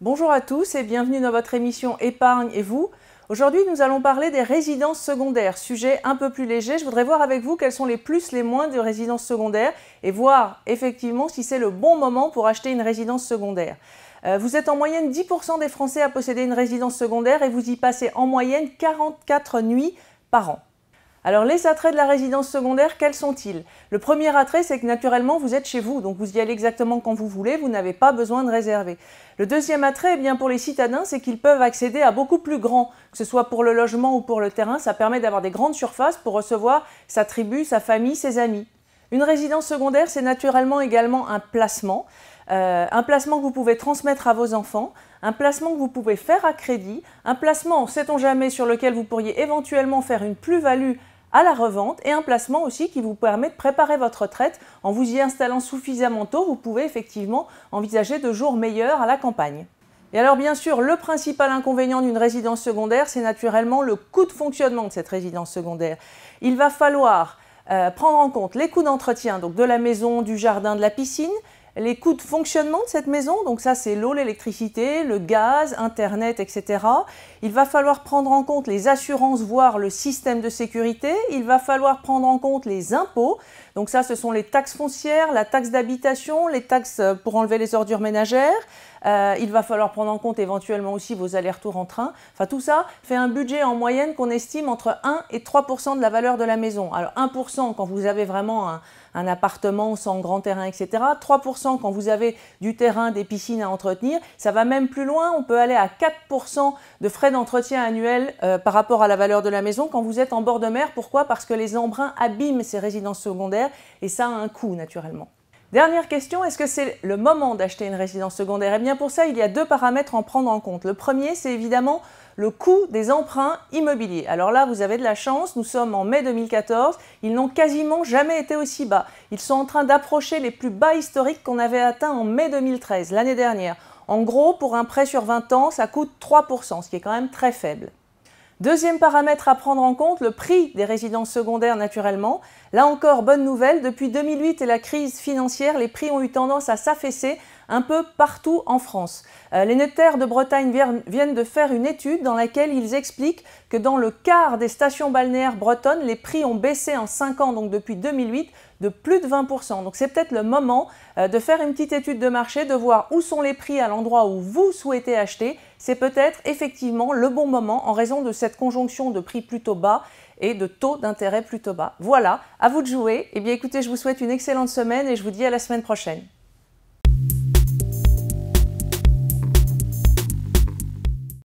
Bonjour à tous et bienvenue dans votre émission Épargne et vous. Aujourd'hui, nous allons parler des résidences secondaires, sujet un peu plus léger. Je voudrais voir avec vous quels sont les plus, les moins de résidences secondaires et voir effectivement si c'est le bon moment pour acheter une résidence secondaire. Euh, vous êtes en moyenne 10% des Français à posséder une résidence secondaire et vous y passez en moyenne 44 nuits par an. Alors les attraits de la résidence secondaire, quels sont-ils Le premier attrait, c'est que naturellement, vous êtes chez vous, donc vous y allez exactement quand vous voulez, vous n'avez pas besoin de réserver. Le deuxième attrait, eh bien pour les citadins, c'est qu'ils peuvent accéder à beaucoup plus grand, que ce soit pour le logement ou pour le terrain, ça permet d'avoir des grandes surfaces pour recevoir sa tribu, sa famille, ses amis. Une résidence secondaire, c'est naturellement également un placement. Euh, un placement que vous pouvez transmettre à vos enfants un placement que vous pouvez faire à crédit, un placement, sait-on jamais, sur lequel vous pourriez éventuellement faire une plus-value à la revente et un placement aussi qui vous permet de préparer votre retraite. En vous y installant suffisamment tôt, vous pouvez effectivement envisager de jours meilleurs à la campagne. Et alors bien sûr, le principal inconvénient d'une résidence secondaire, c'est naturellement le coût de fonctionnement de cette résidence secondaire. Il va falloir euh, prendre en compte les coûts d'entretien donc de la maison, du jardin, de la piscine, les coûts de fonctionnement de cette maison, donc ça c'est l'eau, l'électricité, le gaz, Internet, etc. Il va falloir prendre en compte les assurances, voire le système de sécurité. Il va falloir prendre en compte les impôts. Donc ça ce sont les taxes foncières, la taxe d'habitation, les taxes euh, pour enlever les ordures ménagères, euh, il va falloir prendre en compte éventuellement aussi vos allers-retours en train. Enfin, tout ça fait un budget en moyenne qu'on estime entre 1 et 3 de la valeur de la maison. Alors 1 quand vous avez vraiment un, appartement sans grand terrain, etc. 3% quand vous avez du terrain, des piscines à entretenir. Ça va même plus loin, on peut aller à 4% de frais d'entretien annuel euh, par rapport à la valeur de la maison quand vous êtes en bord de mer. Pourquoi Parce que les embruns abîment ces résidences secondaires et ça a un coût naturellement. Dernière question, est-ce que c'est le moment d'acheter une résidence secondaire Eh bien pour ça, il y a deux paramètres à prendre en compte. Le premier, c'est évidemment le coût des emprunts immobiliers. Alors là, vous avez de la chance, nous sommes en mai 2014, ils n'ont quasiment jamais été aussi bas. Ils sont en train d'approcher les plus bas historiques qu'on avait atteints en mai 2013, l'année dernière. En gros, pour un prêt sur 20 ans, ça coûte 3%, ce qui est quand même très faible. Deuxième paramètre à prendre en compte, le prix des résidences secondaires naturellement. Là encore, bonne nouvelle, depuis 2008 et la crise financière, les prix ont eu tendance à s'affaisser un peu partout en France. Euh, les notaires de Bretagne viennent de faire une étude dans laquelle ils expliquent que dans le quart des stations balnéaires bretonnes, les prix ont baissé en 5 ans, donc depuis 2008, de plus de 20%. Donc c'est peut-être le moment euh, de faire une petite étude de marché, de voir où sont les prix à l'endroit où vous souhaitez acheter. C'est peut-être effectivement le bon moment en raison de cette conjonction de prix plutôt bas et de taux d'intérêt plutôt bas. Voilà, à vous de jouer. Eh bien écoutez, je vous souhaite une excellente semaine et je vous dis à la semaine prochaine.